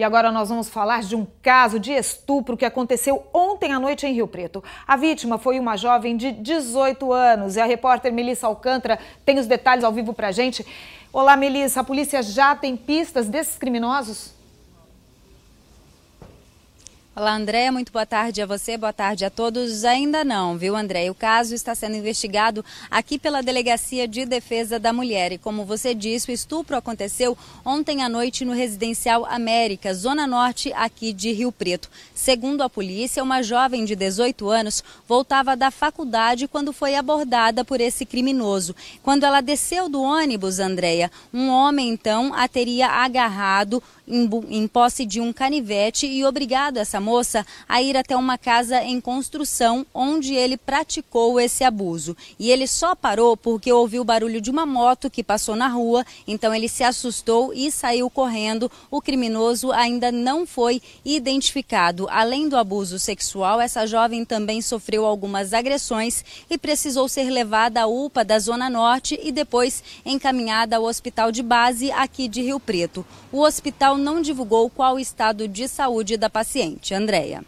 E agora nós vamos falar de um caso de estupro que aconteceu ontem à noite em Rio Preto. A vítima foi uma jovem de 18 anos e a repórter Melissa Alcântara tem os detalhes ao vivo pra gente. Olá, Melissa, a polícia já tem pistas desses criminosos? Olá, Andréia. Muito boa tarde a você, boa tarde a todos. Ainda não, viu, Andréia? O caso está sendo investigado aqui pela Delegacia de Defesa da Mulher. E como você disse, o estupro aconteceu ontem à noite no Residencial América, Zona Norte, aqui de Rio Preto. Segundo a polícia, uma jovem de 18 anos voltava da faculdade quando foi abordada por esse criminoso. Quando ela desceu do ônibus, Andréia, um homem então a teria agarrado em, em posse de um canivete e obrigado essa moça a ir até uma casa em construção onde ele praticou esse abuso. E ele só parou porque ouviu o barulho de uma moto que passou na rua, então ele se assustou e saiu correndo. O criminoso ainda não foi identificado. Além do abuso sexual, essa jovem também sofreu algumas agressões e precisou ser levada à UPA da Zona Norte e depois encaminhada ao hospital de base aqui de Rio Preto. O hospital não divulgou qual o estado de saúde da paciente. Andréia.